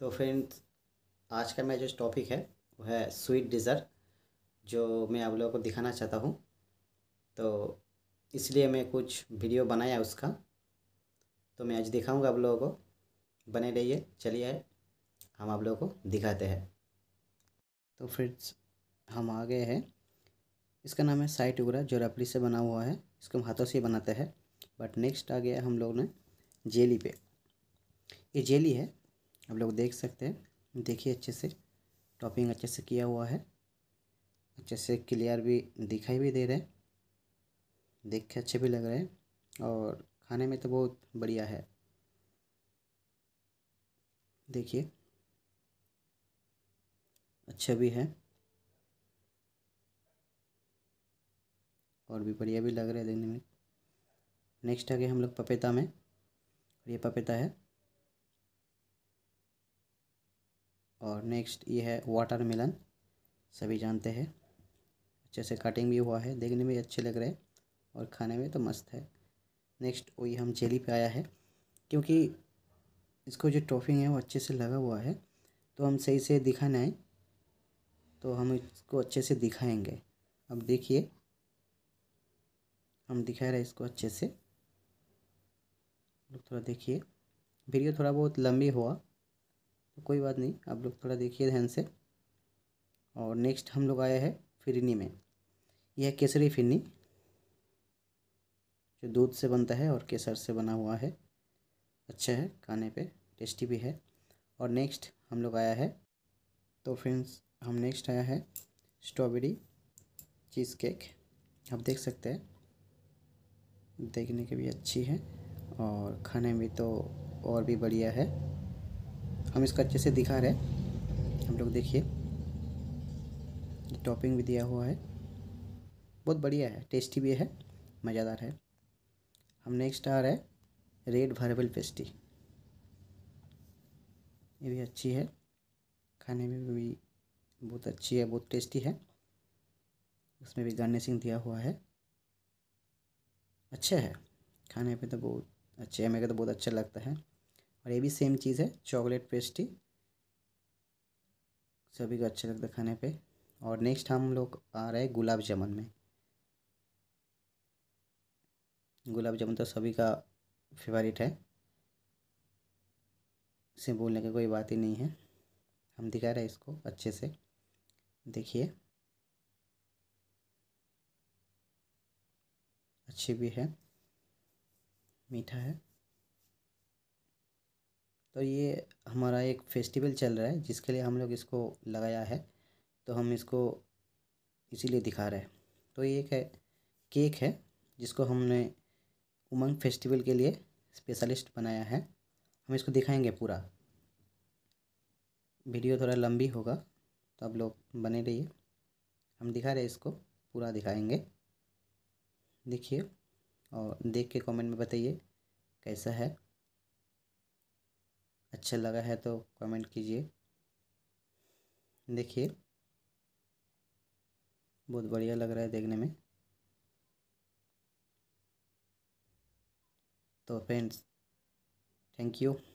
तो फ्रेंड्स आज का मेरा जो टॉपिक है वो है स्वीट डिज़र जो मैं आप लोगों को दिखाना चाहता हूँ तो इसलिए मैं कुछ वीडियो बनाया उसका तो मैं आज दिखाऊंगा आप लोगों को बने रहिए चलिए हम आप लोगों को दिखाते हैं तो फ्रेंड्स हम आ गए हैं इसका नाम है साई उगरा जो रपली से बना हुआ है इसको हम हाथों से बनाते हैं बट नेक्स्ट आ गया हम लोग ने जेली पे ये जेली है आप लोग देख सकते हैं देखिए अच्छे से टॉपिंग अच्छे से किया हुआ है अच्छे से क्लियर भी दिखाई भी दे रहे हैं देख के अच्छे भी लग रहे हैं और खाने में तो बहुत बढ़िया है देखिए अच्छा भी है और भी बढ़िया भी लग रहा है देखने में नेक्स्ट आ गया हम लोग पपीता में ये पपीता है और नेक्स्ट ये है वाटर मिलन सभी जानते हैं अच्छे से कटिंग भी हुआ है देखने में अच्छे लग रहे हैं और खाने में तो मस्त है नेक्स्ट वही हम जेली पे आया है क्योंकि इसको जो टॉपिंग है वो अच्छे से लगा हुआ है तो हम सही से दिखाना है तो हम इसको अच्छे से दिखाएंगे अब देखिए हम दिखा रहे इसको अच्छे से थोड़ा देखिए वीडियो थोड़ा बहुत लंबी हुआ तो कोई बात नहीं आप लोग थोड़ा देखिए ध्यान से और नेक्स्ट हम लोग आए हैं फिरनी में यह केसरी फिरनी जो दूध से बनता है और केसर से बना हुआ है अच्छा है खाने पे टेस्टी भी है और नेक्स्ट हम लोग आया है तो फ्रेंड्स हम नेक्स्ट आया है स्ट्रॉबेरी चीज़ केक आप देख सकते हैं देखने के भी अच्छी है और खाने में तो और भी बढ़िया है हम इसको अच्छे से दिखा रहे हैं हम लोग देखिए टॉपिंग भी दिया हुआ है बहुत बढ़िया है टेस्टी भी है मज़ेदार है हम नेक्स्ट आ रहे हैं रेड भरबल पेस्टी ये भी अच्छी है खाने में भी बहुत अच्छी है बहुत टेस्टी है उसमें भी गार्निशिंग दिया हुआ है अच्छा है खाने पे तो बहुत अच्छे है मेरे को तो बहुत अच्छा लगता है और ये भी सेम चीज़ है चॉकलेट पेस्ट्री सभी को अच्छा लगता है खाने पे और नेक्स्ट हम लोग आ रहे हैं गुलाब जामुन में गुलाब जामुन तो सभी का फेवरेट है इसे बोलने की कोई बात ही नहीं है हम दिखा रहे हैं इसको अच्छे से देखिए अच्छी भी है मीठा है तो ये हमारा एक फेस्टिवल चल रहा है जिसके लिए हम लोग इसको लगाया है तो हम इसको इसीलिए दिखा रहे हैं तो ये एक है केक है जिसको हमने उमंग फेस्टिवल के लिए स्पेशलिस्ट बनाया है हम इसको दिखाएंगे पूरा वीडियो थोड़ा लंबी होगा तो आप लोग बने रहिए हम दिखा रहे इसको पूरा दिखाएंगे देखिए और देख के कमेंट में बताइए कैसा है अच्छा लगा है तो कमेंट कीजिए देखिए बहुत बढ़िया लग रहा है देखने में तो फ्रेंड्स थैंक यू